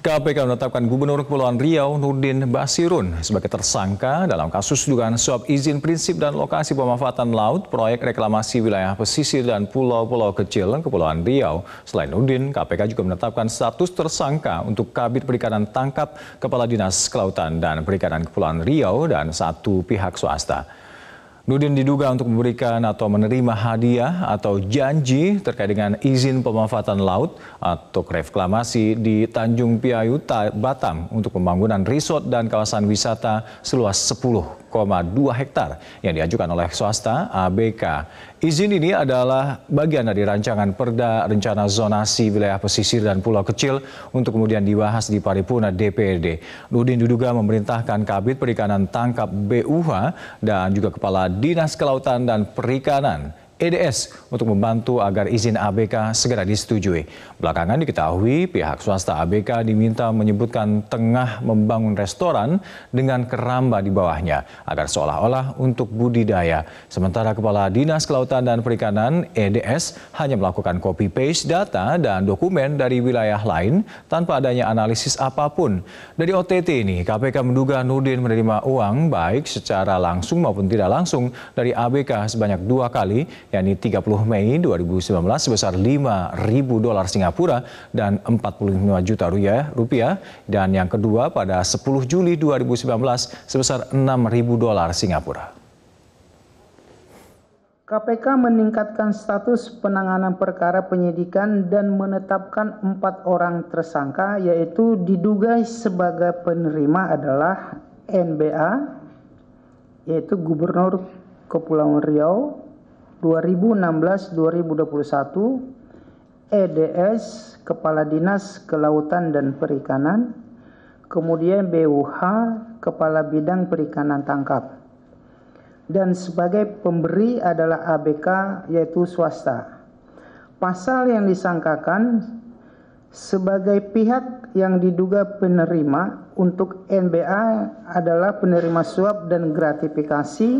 KPK menetapkan Gubernur Kepulauan Riau Nurdin Basirun sebagai tersangka dalam kasus dugaan suap izin prinsip dan lokasi pemanfaatan laut proyek reklamasi wilayah pesisir dan pulau-pulau kecil Kepulauan Riau. Selain Nurdin, KPK juga menetapkan status tersangka untuk Kabit Perikanan Tangkap, Kepala Dinas Kelautan dan Perikanan Kepulauan Riau, dan satu pihak swasta. Nudin diduga untuk memberikan atau menerima hadiah atau janji terkait dengan izin pemanfaatan laut atau reklamasi di Tanjung Piayu, Batam untuk pembangunan resort dan kawasan wisata seluas 10,2 hektar yang diajukan oleh swasta ABK. Izin ini adalah bagian dari rancangan Perda Rencana Zonasi Wilayah Pesisir dan Pulau Kecil untuk kemudian dibahas di paripurna DPRD. Nudin diduga memerintahkan Kabit Perikanan Tangkap BUH dan juga Kepala Dinas Kelautan dan Perikanan EDS untuk membantu agar izin ABK segera disetujui. Belakangan diketahui pihak swasta ABK diminta menyebutkan tengah membangun restoran dengan keramba di bawahnya agar seolah-olah untuk budidaya. Sementara Kepala Dinas Kelautan dan Perikanan EDS hanya melakukan copy paste data dan dokumen dari wilayah lain tanpa adanya analisis apapun. Dari OTT ini, KPK menduga Nurdin menerima uang baik secara langsung maupun tidak langsung dari ABK sebanyak dua kali yakni 30 Mei 2019 sebesar 5.000 dolar Singapura dan 45 juta rupiah dan yang kedua pada 10 Juli 2019 sebesar 6.000 dolar Singapura. KPK meningkatkan status penanganan perkara penyidikan dan menetapkan empat orang tersangka yaitu diduga sebagai penerima adalah NBA yaitu Gubernur Kepulauan Riau, 2016-2021 EDS e Kepala Dinas Kelautan dan Perikanan kemudian BUH Kepala Bidang Perikanan Tangkap dan sebagai pemberi adalah ABK yaitu swasta. Pasal yang disangkakan sebagai pihak yang diduga penerima untuk NBA adalah penerima suap dan gratifikasi